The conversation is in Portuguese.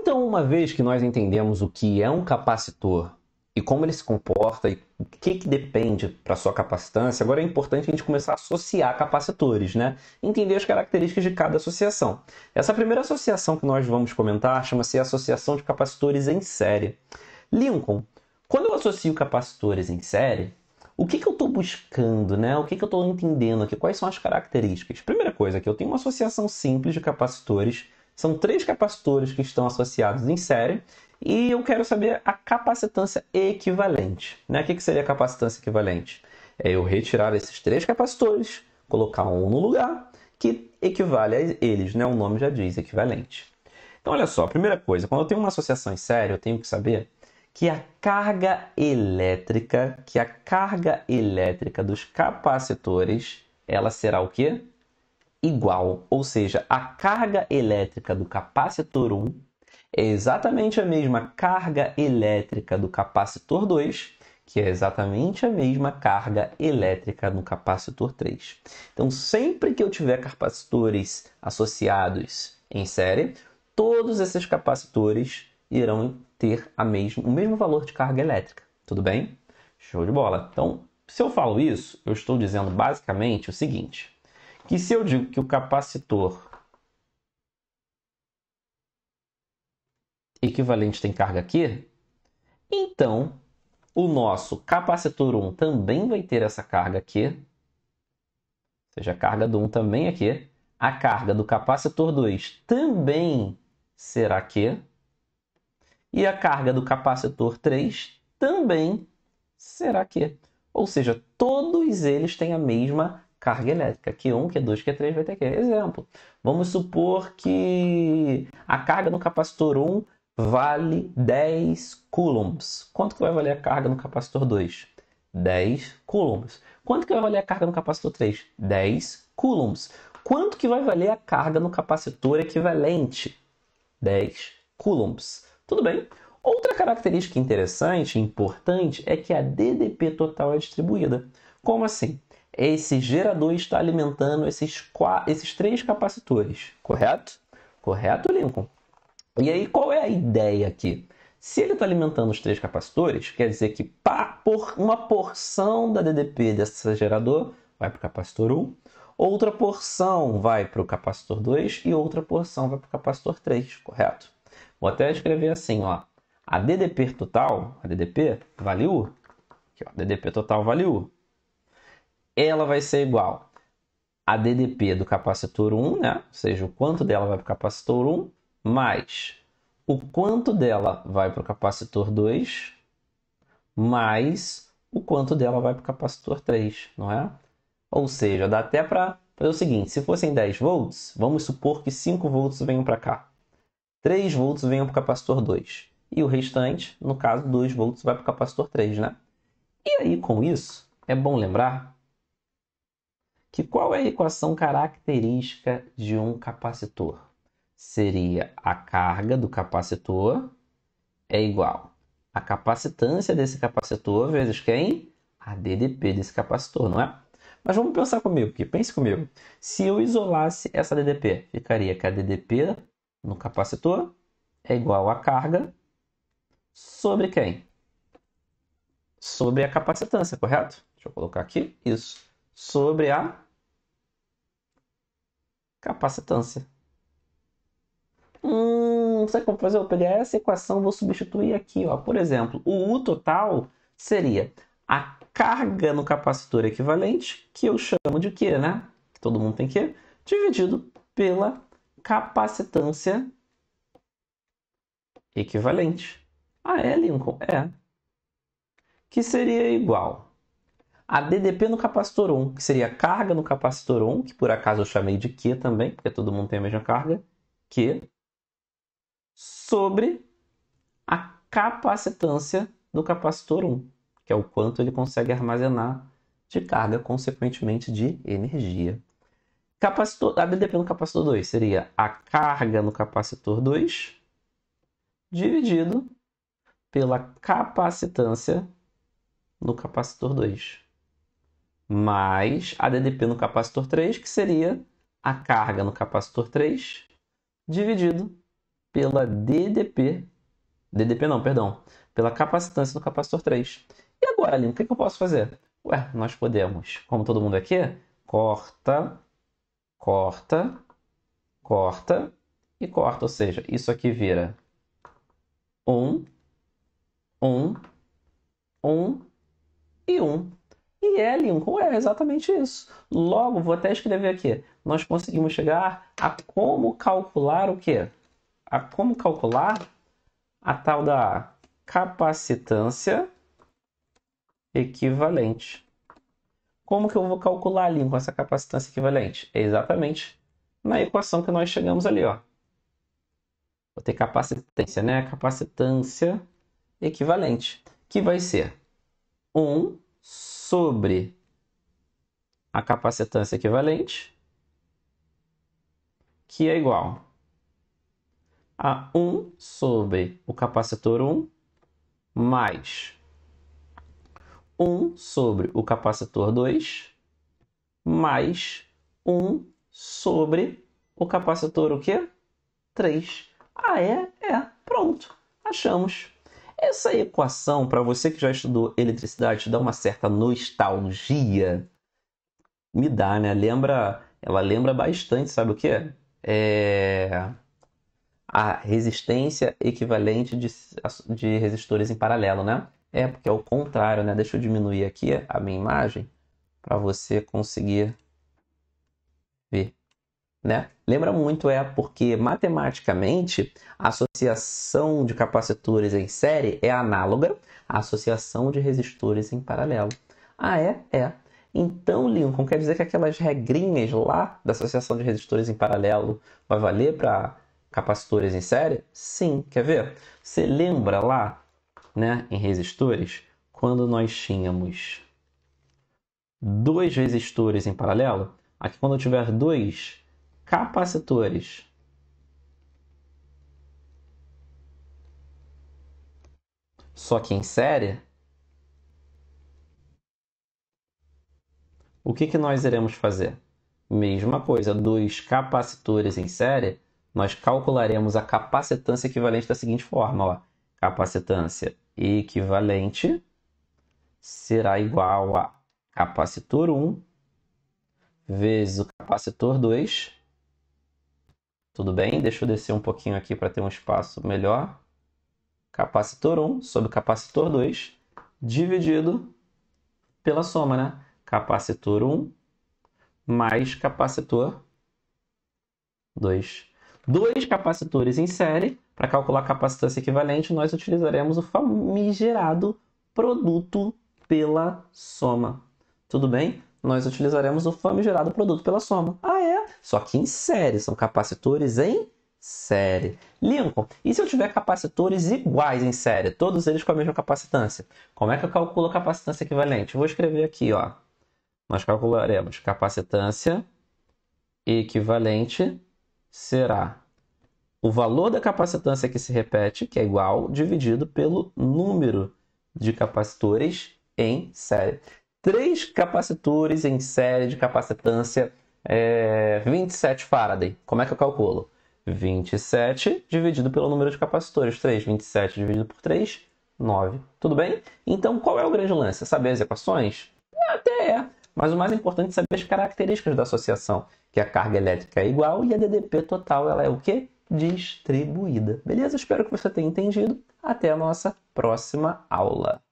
Então, uma vez que nós entendemos o que é um capacitor e como ele se comporta e o que, que depende para sua capacitância, agora é importante a gente começar a associar capacitores, né? Entender as características de cada associação. Essa primeira associação que nós vamos comentar chama-se associação de capacitores em série. Lincoln, quando eu associo capacitores em série, o que, que eu estou buscando, né? O que, que eu estou entendendo aqui? Quais são as características? Primeira coisa que eu tenho uma associação simples de capacitores são três capacitores que estão associados em série e eu quero saber a capacitância equivalente. Né? O que seria a capacitância equivalente? É eu retirar esses três capacitores, colocar um no lugar que equivale a eles, né? o nome já diz equivalente. Então, olha só, a primeira coisa, quando eu tenho uma associação em série, eu tenho que saber que a carga elétrica, que a carga elétrica dos capacitores, ela será o quê? igual, ou seja, a carga elétrica do capacitor 1 é exatamente a mesma carga elétrica do capacitor 2, que é exatamente a mesma carga elétrica no capacitor 3. Então, sempre que eu tiver capacitores associados em série, todos esses capacitores irão ter a mesmo, o mesmo valor de carga elétrica. Tudo bem? Show de bola. Então, se eu falo isso, eu estou dizendo basicamente o seguinte: que se eu digo que o capacitor equivalente tem carga aqui, então o nosso capacitor 1 também vai ter essa carga aqui, ou seja, a carga do 1 também é a carga do capacitor 2 também será aqui. e a carga do capacitor 3 também será aqui. Ou seja, todos eles têm a mesma carga elétrica. Q1, Q2, Q3, vai ter VTQ. Exemplo, vamos supor que a carga no capacitor 1 vale 10 coulombs. Quanto que vai valer a carga no capacitor 2? 10 coulombs. Quanto que vai valer a carga no capacitor 3? 10 coulombs. Quanto que vai valer a carga no capacitor equivalente? 10 coulombs. Tudo bem? Outra característica interessante e importante é que a DDP total é distribuída. Como assim? esse gerador está alimentando esses, esses três capacitores, correto? Correto, Lincoln? E aí, qual é a ideia aqui? Se ele está alimentando os três capacitores, quer dizer que por uma porção da DDP desse gerador vai para o capacitor 1, outra porção vai para o capacitor 2 e outra porção vai para o capacitor 3, correto? Vou até escrever assim, ó. A DDP total, a DDP, valeu? aqui, ó, DDP total value, ela vai ser igual a DDP do capacitor 1, né? ou seja, o quanto dela vai para o capacitor 1, mais o quanto dela vai para o capacitor 2, mais o quanto dela vai para o capacitor 3, não é? Ou seja, dá até para fazer o seguinte, se fossem 10 volts, vamos supor que 5 volts venham para cá. 3 volts venham para o capacitor 2. E o restante, no caso, 2 volts vai para o capacitor 3, né? E aí, com isso, é bom lembrar que qual é a equação característica de um capacitor? Seria a carga do capacitor é igual a capacitância desse capacitor vezes quem? A DDP desse capacitor, não é? Mas vamos pensar comigo aqui, pense comigo. Se eu isolasse essa DDP, ficaria que a DDP no capacitor é igual à carga sobre quem? Sobre a capacitância, correto? Deixa eu colocar aqui, isso sobre a capacitância. Hum, sabe como fazer? Eu peguei essa equação, vou substituir aqui, ó. Por exemplo, o U total seria a carga no capacitor equivalente, que eu chamo de Q, né? Que todo mundo tem Q, dividido pela capacitância equivalente. A L Lincoln? É. Que seria igual a DDP no capacitor 1, que seria a carga no capacitor 1, que por acaso eu chamei de Q também, porque todo mundo tem a mesma carga, Q, sobre a capacitância do capacitor 1, que é o quanto ele consegue armazenar de carga, consequentemente de energia. Capacitor, a DDP no capacitor 2 seria a carga no capacitor 2 dividido pela capacitância no capacitor 2 mais a DDP no capacitor 3, que seria a carga no capacitor 3 dividido pela DDP, DDP não, perdão, pela capacitância do capacitor 3. E agora, Aline, o que, que eu posso fazer? Ué, nós podemos, como todo mundo aqui, corta, corta, corta e corta, ou seja, isso aqui vira 1, 1, 1 e 1. E é, Lincoln, é exatamente isso. Logo, vou até escrever aqui. Nós conseguimos chegar a como calcular o quê? A como calcular a tal da capacitância equivalente. Como que eu vou calcular, Lincoln, essa capacitância equivalente? É exatamente na equação que nós chegamos ali, ó. Vou ter capacitância, né? Capacitância equivalente, que vai ser 1 sobre a capacitância equivalente, que é igual a 1 sobre o capacitor 1 mais 1 sobre o capacitor 2 mais 1 sobre o capacitor o quê? 3. Ah, é? É. Pronto. Achamos. Essa equação, para você que já estudou eletricidade, te dá uma certa nostalgia? Me dá, né? Lembra, ela lembra bastante, sabe o quê? É a resistência equivalente de, de resistores em paralelo, né? É porque é o contrário, né? Deixa eu diminuir aqui a minha imagem para você conseguir né? Lembra muito é porque matematicamente a associação de capacitores em série é análoga à associação de resistores em paralelo. Ah, é? É. Então, Lincoln, quer dizer que aquelas regrinhas lá da associação de resistores em paralelo vai valer para capacitores em série? Sim, quer ver? Você lembra lá, né, em resistores, quando nós tínhamos dois resistores em paralelo? Aqui quando eu tiver dois capacitores Só que em série, o que, que nós iremos fazer? Mesma coisa, dois capacitores em série, nós calcularemos a capacitância equivalente da seguinte forma: ó. capacitância equivalente será igual a capacitor 1 vezes o capacitor 2 tudo bem? Deixa eu descer um pouquinho aqui para ter um espaço melhor. Capacitor 1 sobre capacitor 2 dividido pela soma, né? Capacitor 1 mais capacitor 2. Dois capacitores em série, para calcular a capacitância equivalente, nós utilizaremos o famigerado produto pela soma. Tudo bem? Nós utilizaremos o famigerado produto pela soma. Ah, é? Só que em série, são capacitores em série. Lincoln, e se eu tiver capacitores iguais em série, todos eles com a mesma capacitância? Como é que eu calculo a capacitância equivalente? Eu vou escrever aqui, ó. Nós calcularemos capacitância equivalente será o valor da capacitância que se repete, que é igual, dividido pelo número de capacitores em série. Três capacitores em série de capacitância é, 27 Faraday. Como é que eu calculo? 27 dividido pelo número de capacitores. 3, 27 dividido por 3, 9. Tudo bem? Então, qual é o grande lance? Saber as equações? Ah, até é. Mas o mais importante é saber as características da associação, que a carga elétrica é igual e a DDP total ela é o quê? Distribuída. Beleza? Espero que você tenha entendido. Até a nossa próxima aula.